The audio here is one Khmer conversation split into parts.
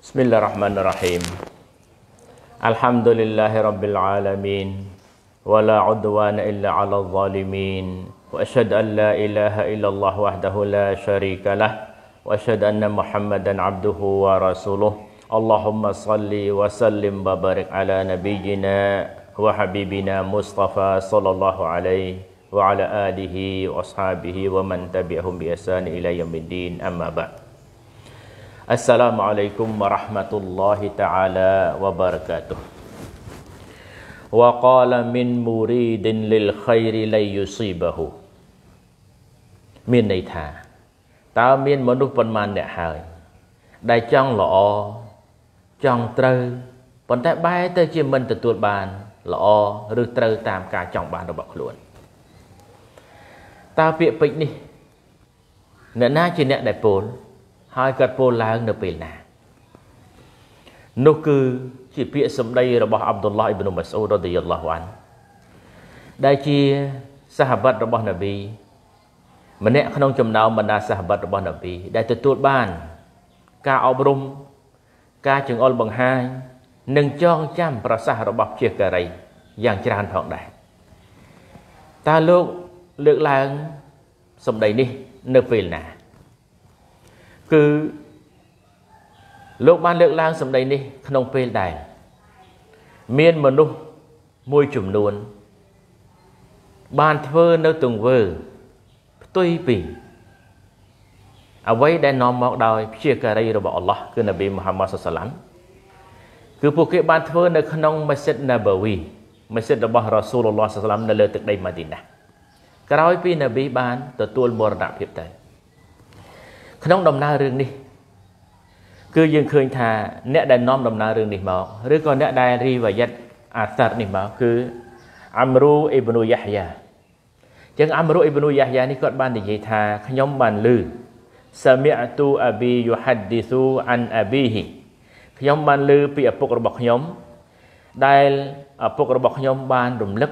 بسم الله الرحمن الرحيم الحمد لله رب العالمين ولا عدوان إلا على الظالمين وأشهد أن لا إله إلا الله وحده لا شريك له وأشهد أن محمدا عبده ورسوله اللهم صل وسلم وبارك على نبينا وحبيبنا مصطفى صلى الله عليه وعلى آله وأصحابه ومن تبعهم بإحسان إلى يوم الدين أما بعد Assalamualaikum warahmatullahi taala wabarakatuh. Wa qala min muridin lil khairi la yusibahu. មានន័យថា តើមានមនុស្សប៉ុន្មានអ្នកហើយដែលចង់ល្អចង់ត្រូវប៉ុន្តែបែរទៅជាមិនទទួលបានល្អឬត្រូវតាមការចង់បាន របស់ខ្លួនតើពាក្យពេចន៍នេះអ្នកណាជាអ្នកដែលពោលហើយគាត់ពោលឡើងនៅពេលណានោះគឺជាពាក្យសម្ដីរបស់អាប់ឌុលឡោះអ៊ីប្នុម៉ាស្អ៊ូដរ៉ាឌីយ៉ាឡោះអានដែលជាសាហាបៈរបស់នប៊ីម្នាក់ក្នុងចំណោមបណ្ដាសាហាបៈរបស់នប៊ីដែលទទួលបាន ការអប់រំការចង្អុលបង្ហាញនិងចងចាំប្រសាសន៍របស់ជាការីយ៉ាងច្រើនផងដែរតើលោកលើកឡើងសម្ដីនេះនៅពេលណាគឺលោកបានលើកឡើងសម្ដីនេះ ក្នុងពេលដែលមានមនុស្សមួយចំនួន បានធ្វើនៅទង្វើផ្ទុយពីអ្វីដែលនាំមកដោយព្យាការីរបស់អល់ឡោះគឺនប៊ីមូហាម៉ាត់សុសឡាំគឺពួកគេបានធ្វើនៅក្នុងមស្ជីដណាបាវីមស្ជីដរបស់រ៉ាស៊ូលអល់ឡោះសុសឡាំនៅលើទឹកដីម៉ាឌីណា ក្រោយពីនប៊ីបាន ទទួលមរណភាពទៅក្នុងដំណើររឿងនេះ គឺយើងឃើញថា អ្នកដែលនាំដំណើររឿងនេះមកឬក៏អ្នកដែលរីវយិតអាសារនេះមកគឺអាំរូអ៊ីបនូយ៉ាហ្យាចឹងអាំរូអ៊ីបនូយ៉ាហ្យានេះគាត់បាននិយាយថាខ្ញុំបានឮសាមីអទូអាប៊ីយូហាឌីស៊ូអានអាប៊ីហ៊ីខ្ញុំបានឮពីឪពុករបស់ខ្ញុំ ដែលឪពុករបស់ខ្ញុំបាន រំលឹក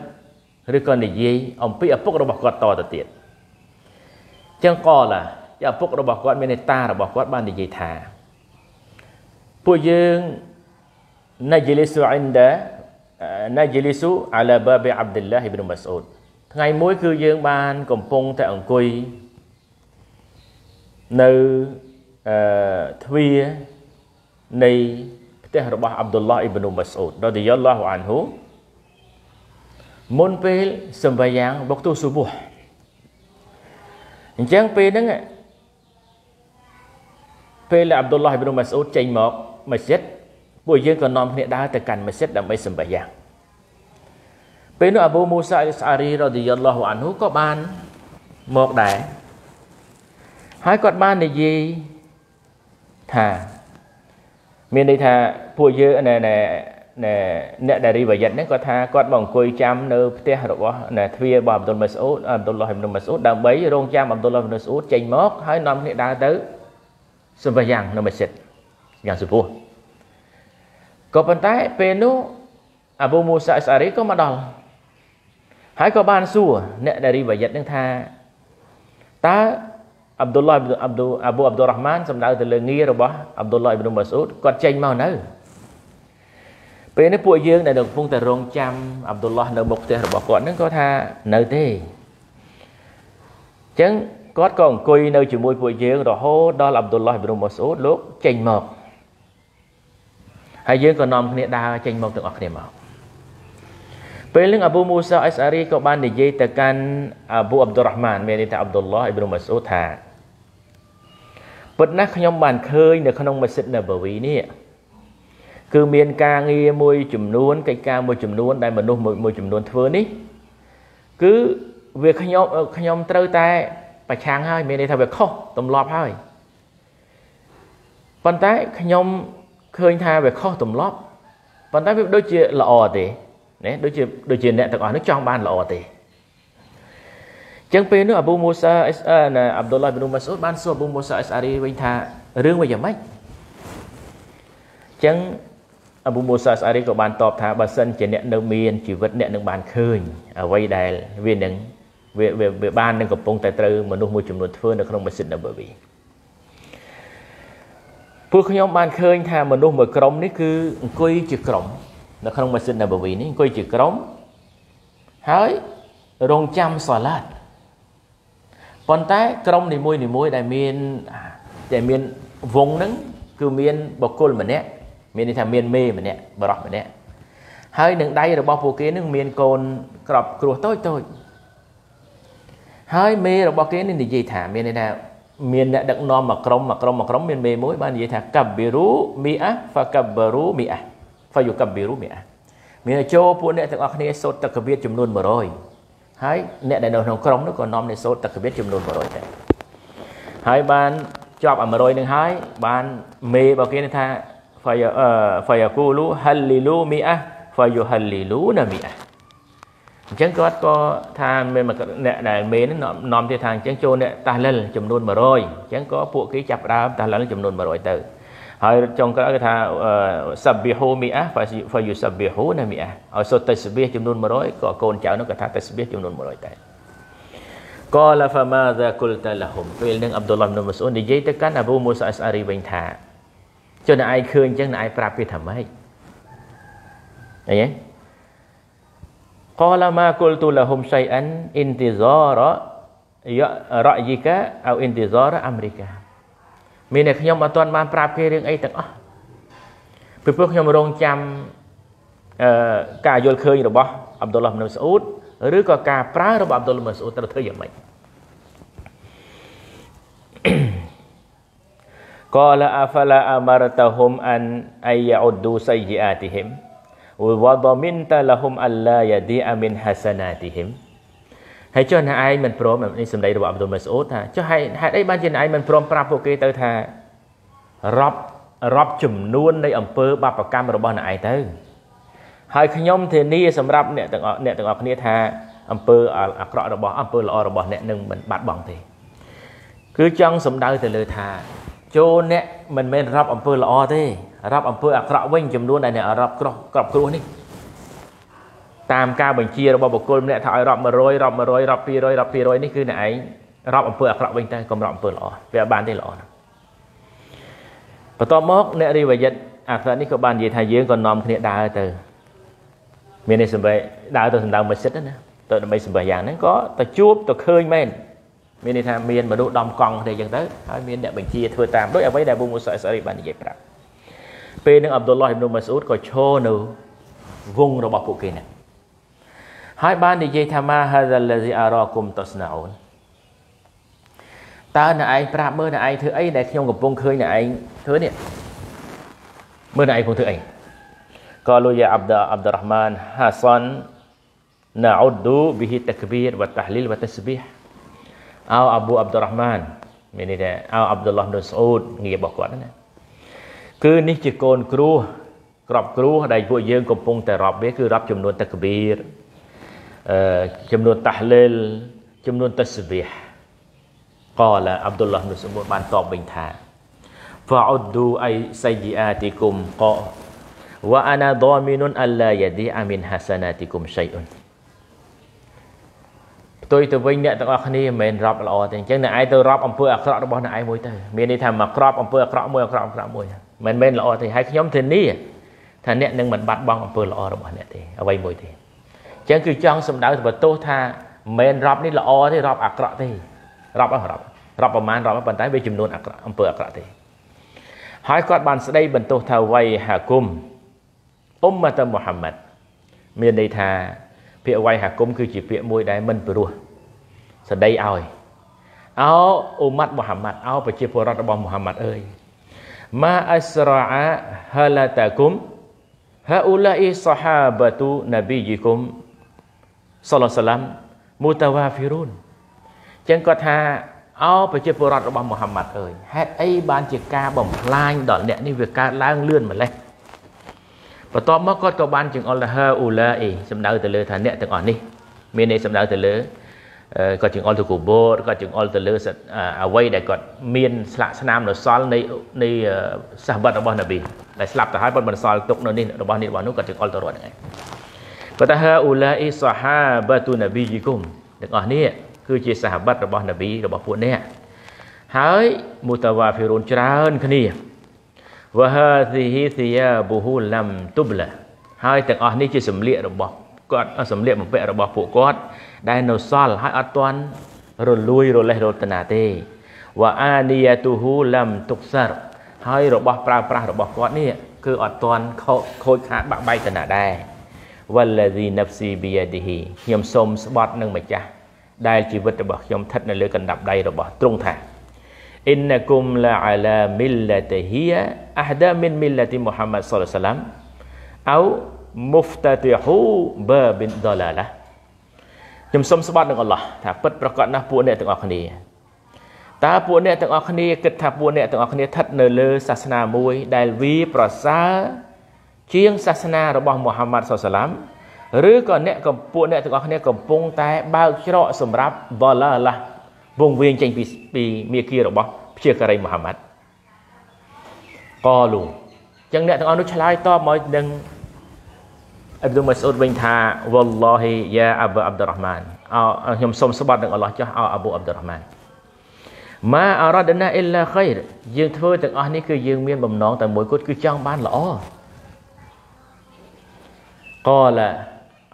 ឬក៏និយាយអំពីឪពុករបស់គាត់តទៅទៀតចឹងកឡាឪពុករបស់គាត់មានតារបស់គាត់បាននិយាយថាពួកយើងណាជីលីសូអិនដាណាជីលីសូអាឡាបាបិអាប់ឌុលឡាហ៊ីប្នុម៉ាស្អ៊ូតថ្ងៃមួយ គឺយើងបានកំពុងតែអង្គុយនៅអឺទ្វារនៃផ្ទះរបស់អាប់ឌុលឡាអ៊ីប្នុម៉ាស្អ៊ូតរ៉ាឌីយ៉ាឡោះអានហ៊ូមុនពេលសម្បាយ៉ាងបុកទូស៊ូប៊ូអញ្ចឹងពេលហ្នឹងពេលដែលអាប់ឌុលឡោះអ៊ីប្នូម៉ាស៊ូតចេញមកមស្ជីតពួកយើងក៏នាំគ្នាដើរទៅកាន់មស្ជីតដើម្បីសម្បះយ៉ាងពេលនោះអាប៊ូមូសាអ៊ីស្អារីរ៉ាឌីយ៉ាឡោះអានហ៊ូក៏បានមកដែរហើយគាត់បាននិយាយថាមានន័យថាពួកយើងណែណែណែអ្នកដែលរីវ៉ាយិតហ្នឹងគាត់ថាគាត់មកអង្គុយចាំនៅផ្ទះរបស់ណែទ្វាររបស់អាប់ឌុលម៉ាស៊ូតអាប់ឌុលឡោះអ៊ីប្នូម៉ាស៊ូតដើម្បីរងចាំអាប់ឌុលឡោះអ៊ីប្នូម៉ាស៊ូតចេញមកហើយនាំគ្នាដើរទៅ sembahyang នៅ masjid យ៉ាងសុពោះក៏ប៉ុន្តែពេលនោះអាប៊ូមូសាអ៊ីសារីក៏មកដល់ហើយក៏បានសួរអ្នកដែលរីវយិតនឹងថាតើអាប់ឌុលឡាហ៊ីប៊ីនអាប់ឌូអាប៊ូអាប់ឌុលរ៉ាហ្ម៉ានសំដៅទៅលើងាររបស់អាប់ឌុលឡាហ៊ីប៊ីនម៉ាស៊ូតគាត់ចេញមកនៅពេលនេះពួកយើងដែលកំពុងតែរងចាំអាប់ឌុលឡានៅមុខផ្ទះរបស់គាត់នឹងគាត់ថានៅទេអញ្ចឹងគាត់ក៏អង្គុយនៅជាមួយពួកយើងរហូតដល់អាប់ឌុលឡោះអ៊ីប្រូម៉ូស៊ូតលោកចេញមកហើយយើងក៏នាំគ្នាដើរចេញមកទាំងអស់គ្នាមកពេលនឹងអាប៊ូមូសាអេសអារីក៏បាន និយាយទៅកាន់អាប៊ូអាប់ឌុលរ៉ាហ្មានមានន័យថាអាប់ឌុលឡោះអ៊ីប្រូម៉ូស៊ូតថាពិតណាស់ខ្ញុំបានឃើញនៅ ក្នុង មស្ជីតណាបាវីនេះគឺមានការងារមួយ ចំនួនកិច្ចការមួយចំនួន ដែលមនុស្សមួយចំនួនធ្វើនេះគឺវាខ្ញុំខ្ញុំត្រូវតែប្រឆាំងហើយមានន័យថាវាខុសទម្លាប់ហើយប៉ុន្តែខ្ញុំឃើញថាវាខុសទម្លាប់ប៉ុន្តែវាដូចជាល្អទេណាដូចជាដូចជាអ្នកទាំងអស់នេះចង់បានល្អទេចឹងពេលនោះអាប៊ូមូសាអេសអាប់ឌុលឡាហ៊ីប៊ីនម៉ាស៊ូដបានសួរអាប៊ូមូសាអេសអារីវិញថារឿងវាយ៉ាងម៉េចចឹងអាប៊ូមូសាអេសអារីក៏បានតបថាបើសិនជាអ្នកនៅមានជីវិតអ្នកនឹងបានឃើញអ្វីដែលវានឹងវាវាបាននឹងកំពុងតែត្រូវមនុស្សមួយចំនួនធ្វើនៅក្នុងម៉ាស៊ីន Nabawi ពួកខ្ញុំបានឃើញថាមនុស្សមួយក្រុម នេះ គឺអង្គុយជាក្រុម នៅក្នុងម៉ាស៊ីន Nabawi នេះអង្គុយជាក្រុមហើយរងចាំសាឡាត់ប៉ុន្តែក្រុមនីមួយនីមួយដែលមានដែលមានវងហ្នឹងគឺមានបកគលម្នាក់មានន័យថាមានមេម្នាក់បរោះម្នាក់ហើយនឹងដៃរបស់ ពួកគេនឹងមានកូនក្របគ្រោះតូចតូចហើយមេរបស់គេនេះនិយាយថាមានន័យថាមានអ្នកដឹកនាំមួយក្រុមមួយក្រុមមួយក្រុមមានមេមួយបាននិយាយថាកាប៊ីរូមីអាហ្វាកាប៊រូមីអាហ្វាយូកាប៊ីរូមីអាមានចូលពួកអ្នកទាំងអស់គ្នាសូត្រតកបៀតចំនួន100ហើយអ្នកដែលនៅក្នុងក្រុមនោះក៏នាំអ្នកសូត្រតកបៀតចំនួន100ដែរហើយបានជាប់អា100នឹងហើយបានមេរបស់គេនេះថាហ្វាយូហ្វាយូគូលូហាលលីលូមីអាហ្វាយូហាលលីលូណាមីអាអញ្ចឹងគាត់ក៏ថាមានអ្នកដែលមេនឹងនាំទៀតថាអញ្ចឹងចូលអ្នកតាស់លិលចំនួន100អញ្ចឹងក៏ពួកគេចាប់ដើមតាស់លិលចំនួន100ទៅហើយចុងក្រោយគេថាសាប៊ីហូមីអាហ្វាយូសាប៊ីហូណាមីអាឲ្យសូត្រតេស្បៀចំនួន100ក៏កូនចៅនោះក៏ថាតេស្បៀចំនួន100ដែរកលហ្វាម៉ាសាគុលតលហុមពេលនឹងអាប់ឌុលឡាហ៊ីប៊ុនមូស៊ូននិយាយទៅកាន់អាប៊ូមូសាអស្អារីវិញថាចុះអ្នកឯងឃើញអញ្ចឹងអ្នកឯងប្រាប់គេថាម៉េចអីហ៎ قال ما قلت لهم شيئا انتظار رأيك أو انتظار أمرك មានតែខ្ញុំអត់ទាន់បានប្រាប់គេរឿងអីទាំងអស់ពីព្រោះខ្ញុំរងចាំអឺការយល់ឃើញរបស់អាប់ឌុលឡោះមនុស្សស្អ៊ូតឬក៏ការប្រើរបស់អាប់ឌុលឡោះមនុស្សស្អ៊ូតត្រូវធ្វើយ៉ាងម៉េចកលអាហ្វឡាអាមរតហុមអានអាយអ៊ុឌូសៃយីអាទីហ៊ីមវ៉ាដមីនតាឡាហ៊ុមអាឡាយ៉ាឌីអាមីនហាសាណាទីហ៊ីមហើយចុះអ្នកឯងមិនព្រមនេះសម្ដីរបស់អាប់ឌុលម៉ាសូតថាចុះហេតុហេតុអីបានជាអ្នកឯងមិនព្រមប្រាប់ពួកគេទៅថារាប់រាប់ចំនួននៃអំពើបាបកម្មរបស់អ្នកឯងទៅ ហើយខ្ញុំធានាសម្រាប់អ្នកទាំងអស់អ្នកទាំងអស់គ្នាថាអំពើអាក្រក់របស់អំពើល្អរបស់អ្នកនឹងមិនបាត់បង់ទេគឺចង់សំដៅទៅលើថាចូលអ្នកមិនមែនរាប់អំពើល្អទេរាប់អំពើអាក្រក់វិញចំនួនដែលអ្នករាប់ក្រោះក្របគ្រោះនេះតាមការបញ្ជារបស់បុគ្គលម្នាក់ថាឲ្យរាប់100រាប់100រាប់200រាប់200នេះគឺអ្នកឯងរាប់អំពើអាក្រក់វិញតែកុំរាប់អំពើល្អវាបានទេល្អណាស់បន្ទាប់មកអ្នករីវយិតអាក្រក់នេះក៏បាននិយាយថាយើងក៏នាំគ្នាដើរទៅមាននេះសម្បែដើរទៅសម្ដៅមស្ជិតណាទៅដើម្បីសម្បែយ៉ាងហ្នឹងក៏ទៅជួបទៅឃើញមែនមានន័យថាមានមនុស្សដំកង់ទេអញ្ចឹងទៅហើយមានអ្នកបញ្ជាធ្វើតាមដោយអ្វីដែលអ៊ូមូសាអ៊ីសារីបាននិយាយប្រាប់ពេលនឹងអាប់ឌុលឡោះអ៊ីប៊ុនម៉ាស៊ូតក៏ឈរនៅវងរបស់ពួកគេនេះហើយបាននិយាយថាម៉ាហាដាលឡាហ្ស៊ីអារ៉ាគុំតស្ណូនតើអ្នកឯងប្រាប់មើលអ្នកឯងធ្វើអីដែលខ្ញុំកំពុងឃើញអ្នកឯងធ្វើនេះមើលអ្នកឯងកំពុងធ្វើអីកាលូយ៉ាអាប់ដាអាប់ដរ៉ាហ្មានហាសាន់ណាអ៊ុឌូប៊ីហ៊ីតាក្បៀរវ៉ាតាហ្លីលវ៉ាតាស្ប៊ីហ៍អោអាប៊ូអាប់ឌុរ៉ាហ្ម៉ានមានន័យថាអោអាប់ឌុលឡោះដូស៊ូតងាររបស់គាត់ណាគឺនេះជាកូនគ្រូក្របគ្រូដែលពួកយើងកំពុងតែរាប់វាគឺរាប់ចំនួនតកបៀរអឺចំនួនតាហ្លីលចំនួនតស្វីហកលអាប់ឌុលឡោះដូស៊ូតបានតបវិញថាហ្វាអ៊ុឌូអៃសៃយីអាទីគុមកវ៉ាអាណាដាមីនុនអល្លាយឌីអាមីនហាសាណាទីគុមឆៃអ៊ុនផ្ទុយទៅវិញអ្នកទាំងអស់គ្នាមិនមែនរាប់ល្អទេអញ្ចឹងអ្នកឯងទៅរាប់អំពើអាក្រក់របស់អ្នកឯងមួយទៅមានន័យថាមកក្របអំពើអាក្រក់មួយអាក្រក់អាក្រក់មួយមិនមែនល្អទេហើយខ្ញុំធានាថាអ្នកនឹងមិនបាត់បង់អំពើល្អរបស់អ្នកទេអ្វីមួយទេអញ្ចឹងគឺចង់សម្ដៅទៅបន្ទោសថាមិនរាប់នេះល្អទេរាប់អាក្រក់ទេរាប់អស់រាប់រាប់ប្រមាណរាប់ប៉ុន្តែវាចំនួនអាក្រក់អំពើអាក្រក់ទេហើយគាត់បានស្ដីបន្ទោសថាវៃហាគុំអ៊ុមមតមូហាម៉ាត់មានន័យថាពាក្យវៃហាគុំគឺជាពាក្យមួយដែលមិនព្រោះសដីឲ្យអោអ៊ុម៉ាត់មូហាម៉ាត់អោប្រជាពលរដ្ឋរបស់មូហាម៉ាត់អើយម៉ាអសរ៉ាហាឡាតាគុំហាអ៊ូឡាអ៊ីសាហាបាទូណាប៊ីយីគុំសល្លសាឡាំមូតាវ៉ាហ្វីរូនចឹងគាត់ថាអោប្រជាពលរដ្ឋរបស់មូហាម៉ាត់អើយហេតុអីបានជាការបំផ្លាញដល់អ្នកនេះវាកើតឡើងលឿនម្លេះបន្ទាប់មកគាត់ក៏បានចង្អុលថាអ៊ូឡាអេសំដៅទៅលើថាអ្នកទាំងអស់នេះមានន័យសំដៅទៅលើគាត់ចង្អុលទៅគូបូតគាត់ចង្អុលទៅលើអ្វីដែលគាត់មានស្លាកស្នាមនៅសល់នៃនៃសាសបាត់របស់នប៊ីដែលស្លាប់ទៅហើយប៉ុន្តែបន្សល់ទុកនៅនេះរបស់នេះរបស់នោះគាត់ចង្អុលទៅរត់ហ្នឹងឯងគាត់ថាហាអ៊ូឡាអ៊ីសាហាបាតុនប៊ីយីគុំទាំងអស់នេះគឺជាសាសបាត់របស់នប៊ីរបស់ពួកអ្នកហើយមូតាវ៉ាហ្វីរូនច្រើនគ្នាវហាស៊ីហ៊ីសយ៉ាប៊ូហ៊ូឡាំទុបឡាហើយទាំងអស់នេះជាសម្លៀករបស់គាត់សម្លៀកបំពាក់របស់ពួកគាត់ដែលនៅសល់ហើយអត់ទាន់រលួយរលេះរលតនាទេវ៉ាអានីយ៉ាទូហ៊ូឡាំទុកសារហើយរបស់ប្រើប្រាស់របស់គាត់នេះគឺអត់ទាន់ខូចខាតបាក់បែកតនាដែរវ៉ាឡាឌីណាប់ស៊ីប៊ីយ៉ាឌីហ៊ីខ្ញុំសូមស្បត់នឹងម្ចាស់ដែលជីវិតរបស់ខ្ញុំស្ថិតនៅលើកណ្ដាប់ដៃរបស់ទ្រង់ថា innakum la ala millatihiya ahda min millati Muhammad sallallahu alaihi wasallam au muftatihu babin dalalah ខ្ញុំសូមស្បត់នឹងអល់ឡោះថាពិតប្រកបណាស់ពួកអ្នកទាំងអស់គ្នាតើពួកអ្នកទាំងអស់គ្នាគិតថាពួកអ្នកទាំងអស់គ្នាស្ថិតនៅលើសាសនាមួយដែលវាប្រសើរជាងសាសនារបស់មូហាម៉ាត់សុសឡាមឬក៏អ្នកកំពួកអ្នកទាំងអស់គ្នាកំពុងតែបើកច្រកសម្រាប់ដុល្លារឡាស់វងវៀងចេញពីពីមេគារបស់ព្យាការីមូហាម៉ាត់កលូអញ្ចឹងអ្នកទាំងអស់នោះឆ្លើយតបមកនឹងអ៊ីបឌុម៉ាស៊ូតវិញថាវ៉ាឡោហ៊ីយ៉ាអាប់អាប់ឌុរ៉ាហ្ម៉ានអោខ្ញុំសូមស្បត់នឹងអល់ឡោះចោះអោអាប៊ូអាប់ឌុរ៉ាហ្ម៉ានម៉ាអរ៉ាដណាអ៊ីឡាខៃរយើងធ្វើទាំងអស់នេះគឺយើងមានបំណងតែមួយគត់គឺចង់បានល្អកលា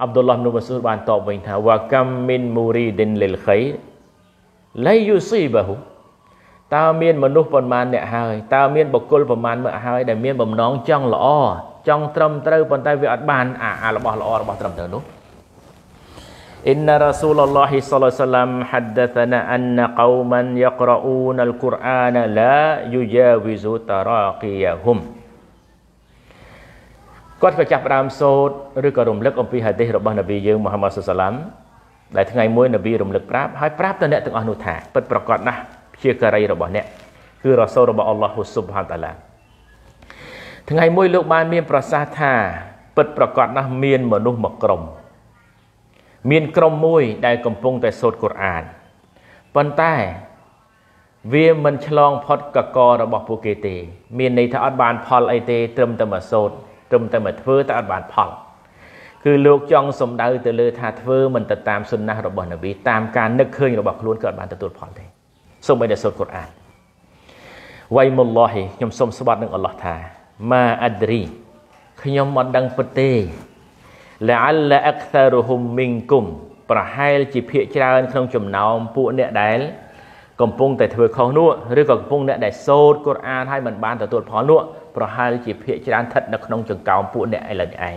អាប់ឌុលឡោះនូម៉ាស៊ូតបានតបវិញថាវ៉ាកាំមីនមូរីឌិនលិលខៃរលៃយូស៊ីបាហូតើមានមនុស្សប៉ុន្មានអ្នកហើយតើមានបុគ្គលប៉ុន្មានមើលហើយដែលមានបំណងចង់ល្អចង់ត្រឹមត្រូវប៉ុន្តែវាអត់បានអារបស់ល្អរបស់ត្រឹមត្រូវនោះ إن رسول الله صلى الله عليه وسلم حدثنا أن قوما يقرؤون القرآن لا يجاوز تراقيهم គាត់ក៏ចាប់ផ្ដើមសូត្រឬក៏រំលឹកអំពីហាឌីសរបស់នប៊ីយើងមូហាម៉ាត់សុសឡាមដែលថ្ងៃមួយនប៊ីរំលឹកប្រាប់ហើយប្រាប់ទៅអ្នកទាំងអស់នោះថាពិតប្រាកដណាស់ជាការីរបស់អ្នកគឺរ៉ាសូលរបស់អល់ឡោះហ៊ូស៊ុបហានតាឡាថ្ងៃមួយលោកបាន មាន ប្រសាសន៍ថា ពិតប្រាកដណាស់មានមនុស្សមួយក្រុមមានក្រុមមួយដែលកំពុងតែសូត្រកូរ៉ានប៉ុន្តែវាមិនឆ្លងផុតកករបស់ពួកគេទេមានន័យថាអត់បាន ផលអីទេត្រឹមតែមកសូត្រត្រឹមតែមកធ្វើតែអត់បានផលគឺលោកចង់សំដៅទៅលើថាធ្វើមិនទៅតាមសុណាស់របស់នប៊ីតាមការនឹកឃើញរបស់ខ្លួនក៏អត់បានទទួលផលទេសូមឲ្យតែសូត្រកូរ៉ានវៃមុលឡោះខ្ញុំសូមស្បាត់នឹងអល់ឡោះថាម៉ាអាឌរីខ្ញុំមិនដឹងពិតទេលាអលអខ្សារហ៊ុមមីងគុំប្រហែលជាភាកច្រើនក្នុងចំណោមពួកអ្នកដែល កំពុង តែធ្វើខុសនោះឬក៏កំពុងអ្នកដែលសូត្រកូរ៉ានហើយមិនបានទទួលផលនោះប្រហែលជាភាកច្រើនស្ថិតនៅក្នុងចង្កោមពួកអ្នកឥឡូវនេះឯង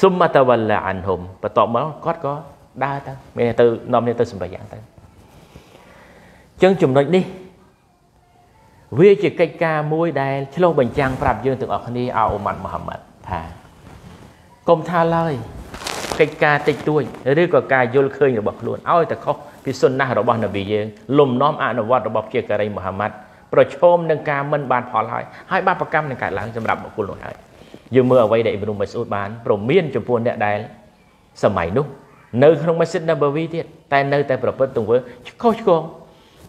សុមតវលាអានហុំបន្ទាប់មកគាត់ក៏ដើរទៅមានទៅនាំគ្នាទៅសម្រាប់យ៉ាងទៅចឹងចំណុចនេះវាជាកិច្ចការមួយដែលឆ្លុះបញ្ចាំងប្រាប់យើងទាំងអស់គ្នាអោអ៊ុម៉ាត់មូហាម៉ាត់ថាកុំថាឡើយកិច្ចការតិចតួចឬក៏ការយល់ឃើញរបស់ខ្លួនឲ្យតែខុសពីសុនណះរបស់នប៊ីយើងលំនាំអនុវត្តរបស់ជាការីមូហាម៉ាត់ប្រឈមនឹងការមិនបានផលហើយហើយបាបកម្មនឹងកើតឡើងសម្រាប់បុគ្គលនោះហើយ។យើងមើលអ្វីដែលអ៊ីប្នូមម៉ាស៊ូតបានប្រមានចំពោះអ្នកដែលសម័យនោះនៅក្នុងម៉ាស៊ីនណាបាវីទៀតតែនៅតែប្រព្រឹត្តទង្វើខុសឆ្គង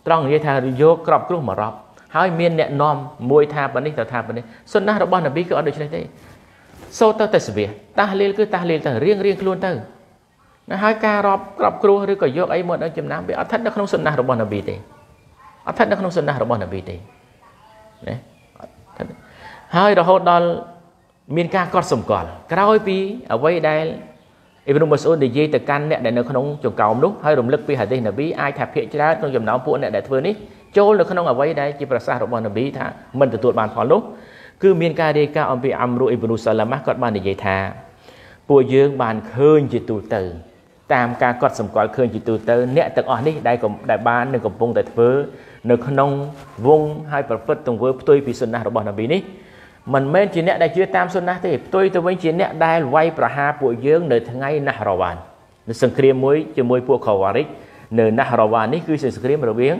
ត្រង់និយាយថាយកក្របគ្រោះមករ៉ប់ហើយមានអ្នកនាំមួយថាប៉ានេះទៅថាប៉ានេះសុណារបស់នប៊ីគឺអត់ដូច្នេះទេសូត្រទៅតែសវិះតាស់លីលគឺតាស់លីលទៅរៀងរៀងខ្លួនទៅហើយការរាប់ក្របគ្រោះឬក៏យកអីមកដល់ចំណាំវាអត់ស្ថិតនៅក្នុងសុណារបស់នប៊ីទេអត់ស្ថិតនៅក្នុងសុណារបស់នប៊ីទេណាហើយរហូតដល់មានការកត់សម្គាល់ក្រោយពីអ្វីដែលអ៊ីប្នូមូសូននិយាយទៅកាន់អ្នកដែលនៅក្នុងចង្កោមនោះហើយរំលឹកពីហាឌីសណាប៊ីអាចថាភាកច្រើនក្នុងចំណោមពួកអ្នកដែលធ្វើនេះចូលនៅក្នុងអ្វីដែលជាប្រសាសន៍របស់ណាប៊ីថាមិនទទួលបានផលនោះគឺមានការរាយការណ៍អំពីអាំរូអ៊ីប្នូសាឡាម៉ាស់គាត់បាននិយាយថា ពួកយើង បានឃើញជាទូទៅ តាមការកត់សម្គាល់ឃើញជាទូទៅអ្នកទាំងអស់នេះដែលដែលបាននឹងកំពុងតែធ្វើនៅក្នុងវងហើយប្រព្រឹត្តទង្វើផ្ទុយពីសុណារបស់ណាប៊ីនេះមិនមែនជាអ្នកដែលជឿតាមសុណាទេផ្ទុយទៅវិញជាអ្នកដែលវាយប្រហារពួកយើងនៅថ្ងៃណាស់រវ៉ាននៅសង្គ្រាមមួយជាមួយពួកខាវ៉ារិកនៅណាស់រវ៉ាននេះគឺជាសង្គ្រាមរវាង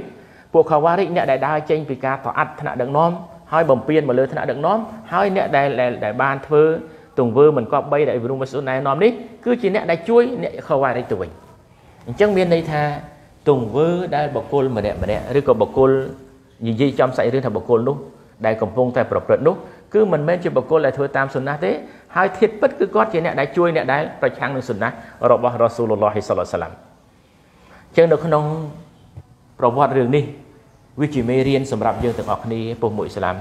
ពួកខាវ៉ារិកអ្នកដែលដើរចេញពីការប្រអត់ថ្នាក់ដឹកនាំហើយបំពេញមកលើថ្នាក់ដឹកនាំហើយអ្នកដែលដែលបានធ្វើទង្វើមិនគប្បីដែលវិរុមសុណែនាំនេះគឺជាអ្នកដែលជួយអ្នកខាវ៉ារិកទៅវិញអញ្ចឹងមានន័យថាទង្វើដែលបកគលម្នាក់ម្នាក់ឬក៏បកគលនិយាយចំសាច់រឿងថាបកគលនោះដែលកំពុងតែប្រព្រឹត្តនោះគឺមិនមែនជាបុគ្គលដែលធ្វើតាមសុណាទេហើយធៀបពិតគឺគាត់ជាអ្នកដែលជួយអ្នកដែលប្រឆាំងនឹងសុណារបស់រ៉ាស៊ូលឡោះសឡាឡាមចឹងនៅក្នុងប្រវត្តិរឿងនេះវាជាមេរៀនសម្រាប់យើងទាំងអស់គ្នាពុះមួយឥស្លាម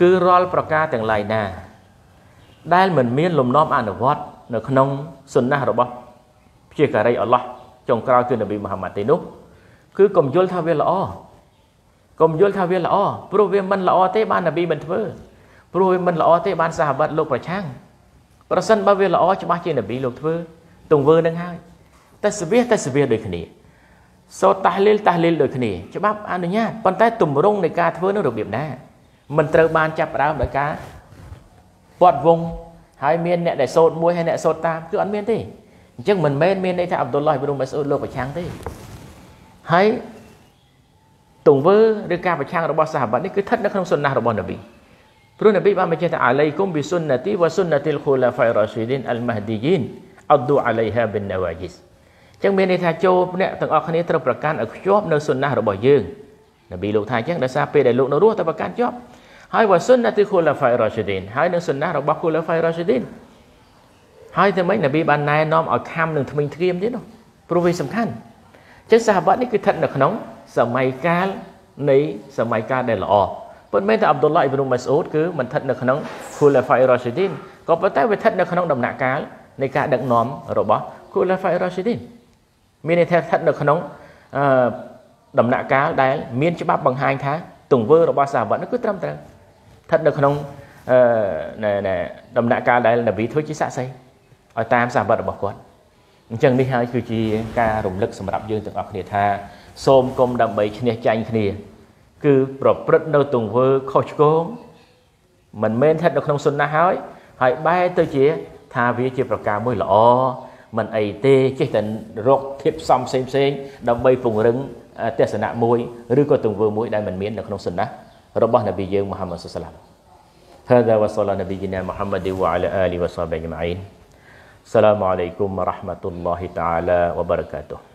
គឺរាល់ប្រការទាំងឡាយណា ដែលមិនមានលំនាំអនុវត្ត នៅ ក្នុងសុណារបស់ព្យាការីអល់ឡោះចុងក្រោយគឺនប៊ីមូហាម៉ាត់ទេនោះគឺកុំយល់ថាវាល្អកុំយល់ថាវាល្អព្រោះវាមិនល្អទេ បាននប៊ីមិនធ្វើព្រោះវាមិនល្អទេបានសាហាវត្តលោកប្រឆាំងប្រសិនបើវាល្អច្បាស់ជានប៊ីលោកធ្វើទង្វើនឹងហើយតែសវិះតែសវិះដូចគ្នាសូតាស់លីលតាស់លីលដូចគ្នាច្បាប់អនុញ្ញាតប៉ុន្តែទម្រង់នៃការធ្វើនឹងរបៀបណាមិនត្រូវបានចាប់ផ្ដើមដោយការពាត់វងហើយមានអ្នកដែលសូត្រមួយហើយអ្នកសូត្រតាមគឺអត់មានទេអញ្ចឹងមិនមែនមានន័យថាអាប់ឌុលឡោះអ៊ីប្រូម៉ាស៊ូតលោកប្រឆាំងទេហើយទង្វើឬការប្រឆាំងរបស់សាហាបនេះគឺស្ថិតនៅក្នុងសុនណះរបស់នប៊ីព្រោះនប៊ីបានបញ្ជាក់ថាអាឡៃគុំប៊ីសុនណាទីវ៉ាសុនណាទីលខូឡាហ្វៃរ៉ាស៊ីឌីនអលម៉ាហឌីយីនអត់ឌូអាឡៃហាប៊ីនណាវ៉ាជីសអញ្ចឹងមានន័យថាចូលអ្នកទាំងអស់គ្នាត្រូវប្រកាន់ឲ្យខ្ជាប់នៅសុនណារបស់យើងនប៊ីលោកថាអញ្ចឹងដោយសារពេលដែលលោកនៅរស់តែប្រកាន់ជាប់ហើយវ៉ាសុនណាទីខូឡាហ្វៃរ៉ាស៊ីឌីនហើយនៅសុនណារបស់ខូឡាហ្វៃរ៉ាស៊ីឌីនហើយតែម៉េចនប៊ីបានណែនាំឲ្យខំនឹងថ្មីថ្រៀមទៀតនោះព្រោះវាសំខាន់អញ្ចឹងសាហាបៈនេះគឺស្ថិតនៅក្នុងសម័យកាលនៃសម័យកាលដែលល្អប៉ុន្តែតែអាប់ឌុលឡាអ៊ីប្នុម៉ាស៊ូដគឺមិនស្ថិតនៅក្នុង Khulafa'i Rashidin ក៏ប៉ុន្តែវាស្ថិតនៅក្នុងដំណាក់កាលនៃការដឹកនាំរបស់ Khulafa'i Rashidin មានន័យថាស្ថិតនៅក្នុងអឺដំណាក់កាលដែលមានច្បាប់បង្ហាញថា ទង្វើរបស់សាវកនោះគឺត្រឹមត្រូវស្ថិតនៅក្នុងអឺណែដំណាក់កាលដែលនប៊ីធ្វើជាស័ក្តិសិទ្ធិឲ្យតាមសាវករបស់គាត់អញ្ចឹងនេះហើយគឺជាការរំលឹកសម្រាប់យើងទាំងអស់គ្នាថា សូមកុំដើម្បីឈ្នះចាញ់គ្នាគឺប្រព្រឹត្តនៅទង្វើខុសឆ្គងមិនមែនស្ថិតនៅក្នុងសុណាហើយហើយបែរទៅជា ថាវាជាប្រការមួយល្អមិនអីទេចេះតែរកធៀបសំផ្សេងផ្សេង ដើម្បីពង្រឹងទស្សនៈមួយឬក៏ទង្វើមួយដែលមិនមាននៅក្នុងសុណារបស់នប៊ីយើងមូហាម៉ាត់សុសឡាម هذا وصلى نبينا محمد وعلى آله وصحبه أجمعين السلام عليكم ورحمة الله تعالى وبركاته